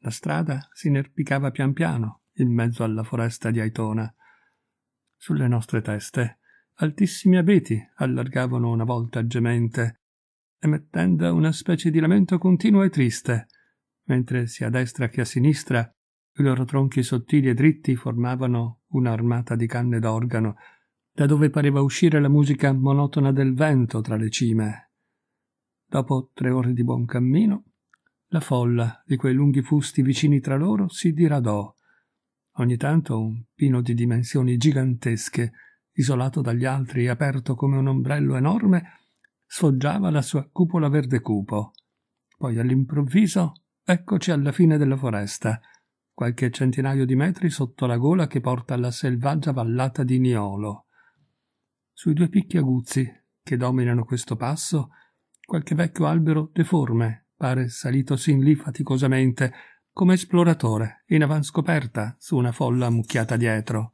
La strada si inerpicava pian piano in mezzo alla foresta di Aitona. Sulle nostre teste altissimi abeti allargavano una volta gemente, emettendo una specie di lamento continuo e triste, mentre sia a destra che a sinistra i loro tronchi sottili e dritti formavano un'armata di canne d'organo, da dove pareva uscire la musica monotona del vento tra le cime. Dopo tre ore di buon cammino, la folla di quei lunghi fusti vicini tra loro si diradò. Ogni tanto un pino di dimensioni gigantesche, isolato dagli altri e aperto come un ombrello enorme, sfoggiava la sua cupola verde cupo. Poi all'improvviso eccoci alla fine della foresta, qualche centinaio di metri sotto la gola che porta alla selvaggia vallata di Niolo. Sui due picchi aguzzi che dominano questo passo, qualche vecchio albero deforme pare salito sin lì faticosamente, come esploratore, in avanscoperta, su una folla ammucchiata dietro.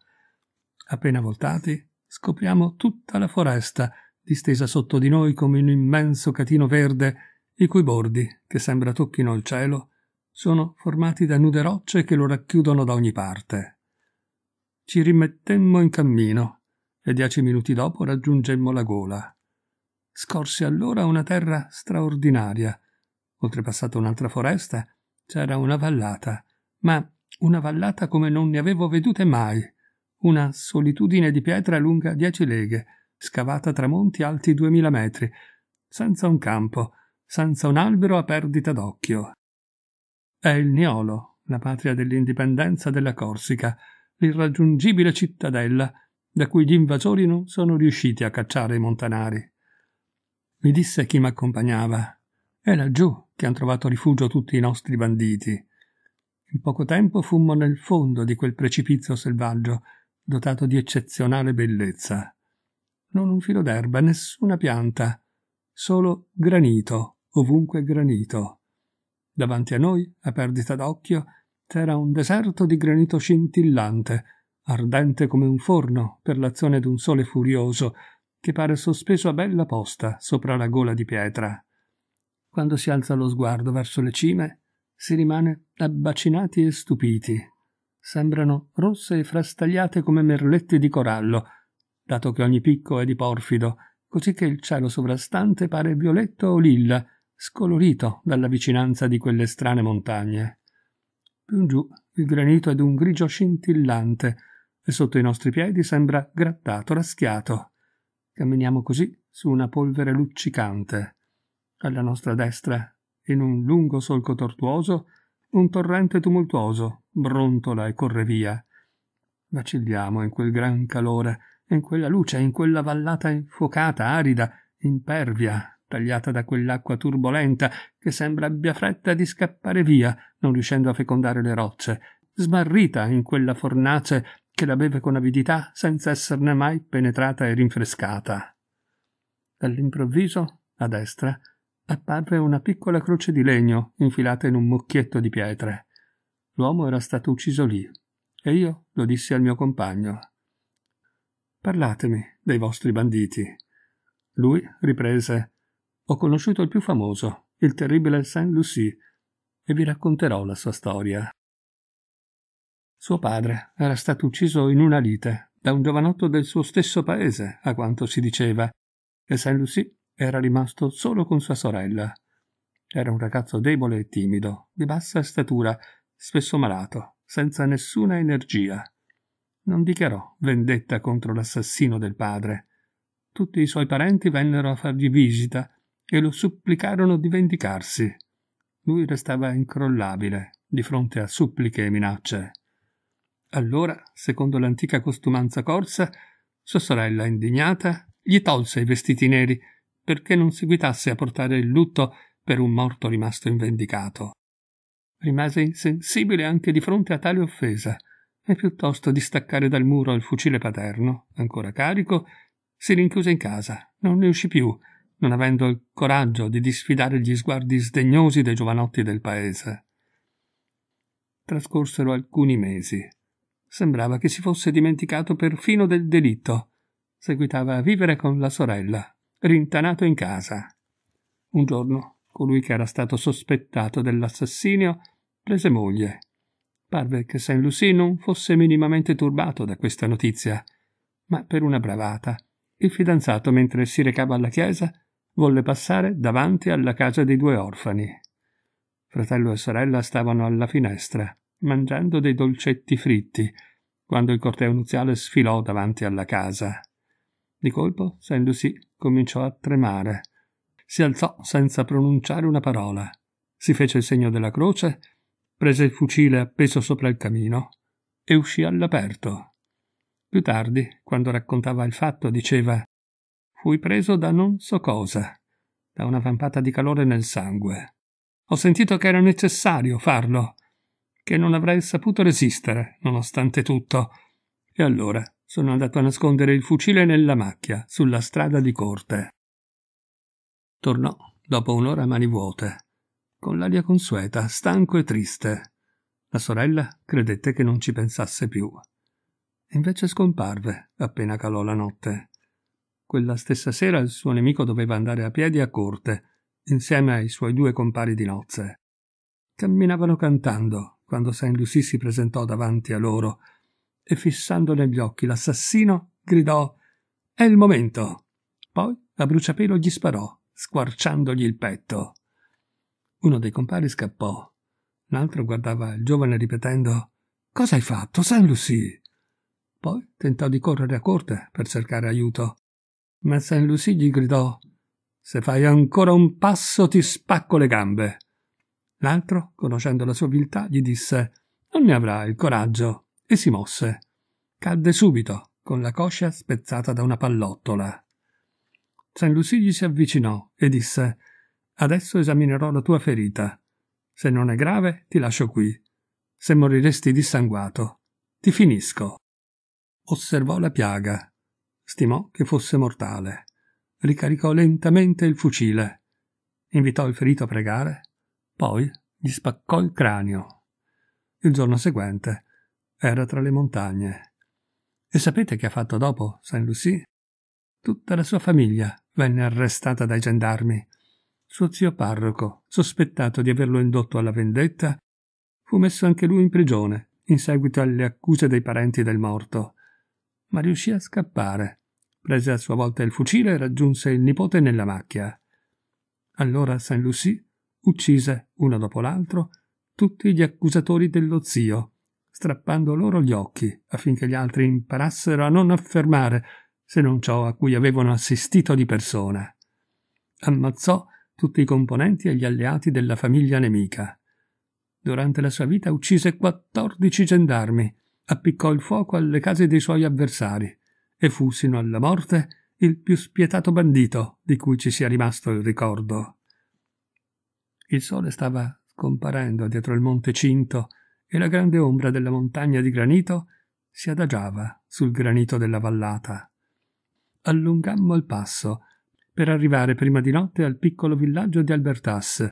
Appena voltati, scopriamo tutta la foresta, distesa sotto di noi come un immenso catino verde, i cui bordi, che sembra tocchino il cielo, sono formati da nude rocce che lo racchiudono da ogni parte. Ci rimettemmo in cammino e dieci minuti dopo raggiungemmo la gola. Scorsi allora una terra straordinaria, oltrepassata un'altra foresta, c'era una vallata, ma una vallata come non ne avevo vedute mai, una solitudine di pietra lunga dieci leghe, scavata tra monti alti duemila metri, senza un campo, senza un albero a perdita d'occhio. È il Niolo, la patria dell'indipendenza della Corsica, l'irraggiungibile cittadella da cui gli invasori non sono riusciti a cacciare i montanari. Mi disse chi m'accompagnava, è laggiù che hanno trovato rifugio tutti i nostri banditi. In poco tempo fummo nel fondo di quel precipizio selvaggio, dotato di eccezionale bellezza. Non un filo d'erba, nessuna pianta, solo granito, ovunque granito. Davanti a noi, a perdita d'occhio, c'era un deserto di granito scintillante, ardente come un forno per l'azione d'un sole furioso, che pare sospeso a bella posta sopra la gola di pietra quando si alza lo sguardo verso le cime, si rimane abbacinati e stupiti. Sembrano rosse e frastagliate come merletti di corallo, dato che ogni picco è di porfido, così che il cielo sovrastante pare violetto o lilla, scolorito dalla vicinanza di quelle strane montagne. Più in giù il granito è d'un grigio scintillante e sotto i nostri piedi sembra grattato, raschiato. Camminiamo così su una polvere luccicante alla nostra destra, in un lungo solco tortuoso, un torrente tumultuoso brontola e corre via. Vacilliamo in quel gran calore, in quella luce, in quella vallata infuocata, arida, impervia, tagliata da quell'acqua turbolenta che sembra abbia fretta di scappare via, non riuscendo a fecondare le rocce, smarrita in quella fornace che la beve con avidità senza esserne mai penetrata e rinfrescata. All'improvviso, a destra, apparve una piccola croce di legno infilata in un mucchietto di pietre. L'uomo era stato ucciso lì, e io lo dissi al mio compagno. Parlatemi dei vostri banditi. Lui riprese Ho conosciuto il più famoso, il terribile Saint Lucy, e vi racconterò la sua storia. Suo padre era stato ucciso in una lite da un giovanotto del suo stesso paese, a quanto si diceva, e Saint Lucy era rimasto solo con sua sorella. Era un ragazzo debole e timido, di bassa statura, spesso malato, senza nessuna energia. Non dichiarò vendetta contro l'assassino del padre. Tutti i suoi parenti vennero a fargli visita e lo supplicarono di vendicarsi. Lui restava incrollabile di fronte a suppliche e minacce. Allora, secondo l'antica costumanza corsa, sua sorella indignata gli tolse i vestiti neri perché non seguitasse a portare il lutto per un morto rimasto invendicato. Rimase insensibile anche di fronte a tale offesa, e piuttosto di staccare dal muro il fucile paterno, ancora carico, si rinchiuse in casa, non ne uscì più, non avendo il coraggio di disfidare gli sguardi sdegnosi dei giovanotti del paese. Trascorsero alcuni mesi. Sembrava che si fosse dimenticato perfino del delitto. Seguitava a vivere con la sorella, rintanato in casa. Un giorno colui che era stato sospettato dell'assassinio prese moglie. Parve che Saint Lucy non fosse minimamente turbato da questa notizia, ma per una bravata il fidanzato, mentre si recava alla chiesa, volle passare davanti alla casa dei due orfani. Fratello e sorella stavano alla finestra, mangiando dei dolcetti fritti, quando il corteo nuziale sfilò davanti alla casa. Di colpo Saint Lucy cominciò a tremare. Si alzò senza pronunciare una parola. Si fece il segno della croce, prese il fucile appeso sopra il camino e uscì all'aperto. Più tardi, quando raccontava il fatto, diceva Fui preso da non so cosa, da una vampata di calore nel sangue. Ho sentito che era necessario farlo, che non avrei saputo resistere, nonostante tutto. E allora sono andato a nascondere il fucile nella macchia, sulla strada di corte. Tornò, dopo un'ora a mani vuote, con l'aria consueta, stanco e triste. La sorella credette che non ci pensasse più. invece scomparve appena calò la notte. Quella stessa sera il suo nemico doveva andare a piedi a corte, insieme ai suoi due compari di nozze. Camminavano cantando quando Saint Lucy si presentò davanti a loro e fissando negli occhi l'assassino, gridò È il momento. Poi a bruciapelo gli sparò, squarciandogli il petto. Uno dei compari scappò. L'altro guardava il giovane ripetendo Cosa hai fatto, San Lucy? Poi tentò di correre a corte per cercare aiuto. Ma San Lucy gli gridò Se fai ancora un passo ti spacco le gambe. L'altro, conoscendo la sua viltà, gli disse Non ne avrà il coraggio e si mosse. Cadde subito, con la coscia spezzata da una pallottola. San Lucy gli si avvicinò e disse Adesso esaminerò la tua ferita. Se non è grave, ti lascio qui. Se moriresti dissanguato, ti finisco. Osservò la piaga. Stimò che fosse mortale. Ricaricò lentamente il fucile. Invitò il ferito a pregare. Poi gli spaccò il cranio. Il giorno seguente era tra le montagne. E sapete che ha fatto dopo Saint Lucie? Tutta la sua famiglia venne arrestata dai gendarmi. Suo zio parroco, sospettato di averlo indotto alla vendetta, fu messo anche lui in prigione in seguito alle accuse dei parenti del morto. Ma riuscì a scappare. Prese a sua volta il fucile e raggiunse il nipote nella macchia. Allora Saint Lucie uccise, uno dopo l'altro, tutti gli accusatori dello zio strappando loro gli occhi affinché gli altri imparassero a non affermare se non ciò a cui avevano assistito di persona. Ammazzò tutti i componenti e gli alleati della famiglia nemica. Durante la sua vita uccise 14 gendarmi, appiccò il fuoco alle case dei suoi avversari e fu sino alla morte il più spietato bandito di cui ci sia rimasto il ricordo. Il sole stava scomparendo dietro il monte Cinto e la grande ombra della montagna di granito si adagiava sul granito della vallata. Allungammo il passo per arrivare prima di notte al piccolo villaggio di Albertas,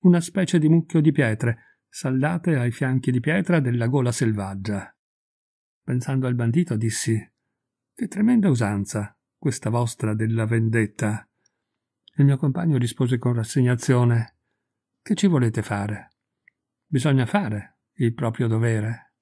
una specie di mucchio di pietre saldate ai fianchi di pietra della gola selvaggia. Pensando al bandito dissi Che tremenda usanza questa vostra della vendetta. Il mio compagno rispose con rassegnazione Che ci volete fare? Bisogna fare, il proprio dovere.